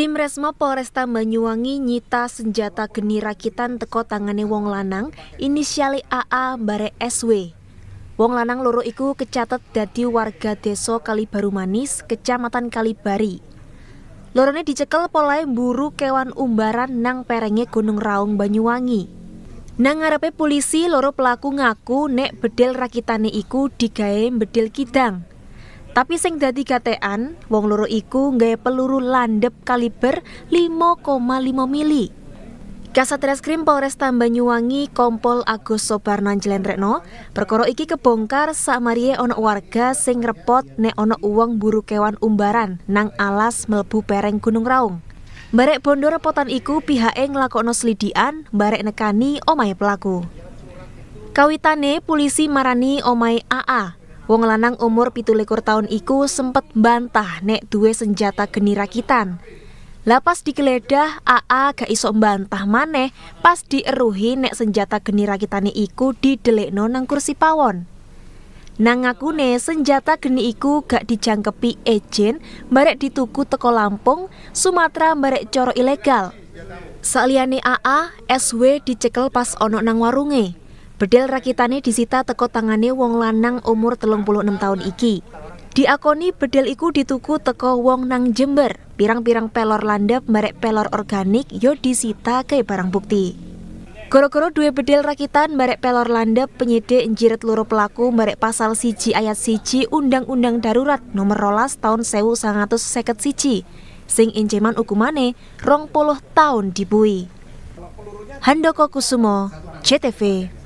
Tim Resmo Polresta Banyuwangi nyita senjata geni rakitan teko tangane wong lanang inisiali AA bare SW. Wong lanang loro iku kecatet dadi warga desa Kalibaru Manis, Kecamatan Kalibari. Lorone dicekel polai buru kewan umbaran nang perenge Gunung Raung Banyuwangi. Nang ngarepe polisi loro pelaku ngaku nek bedil rakitane iku digawe bedil kidang. Tapi sing dadi gatean, wong loro iku nggawe peluru landep kaliber 5,5 mili. Kasatreskrim Polres Tambanyuwangi Kompol Agus Sobarnan Jlendrekno, perkara iki kebongkar marie ana warga sing repot nek ana uang buru kewan umbaran nang alas melebu pereng Gunung Raung. Barek bondo repotan iku pihake nglakokno selidikan, barek nekani omahe pelaku. Kawitane polisi marani omahe AA Wong lanang umur pitulikur tahun iku sempet bantah nek duwe senjata geni rakitan. Lapas digeledah, AA gak iso bantah maneh pas dieruhi nek senjata geni rakitane iku didelekno nang kursi pawon. Nang ngakune senjata geni iku gak dijangkepi ejen barek dituku teko Lampung, Sumatera barek coro ilegal. Saliyane AA, SW dicekel pas ono nang warunge. Bedel rakitane disita teko tangane wong lanang umur 36 tahun iki. Diakoni bedel iku dituku teko wong nang Jember. Pirang-pirang pelor landep merek pelor organik yo disita ke barang bukti. Goro-goro dua bedel rakitan merek pelor landep penyidik njiret luru pelaku merek pasal siji ayat siji Undang-Undang Darurat nomor rolas tahun sewu sangatus seket siji sing inceman hukumane rong puluh tahun dibui. Handoko Kusumo, CTV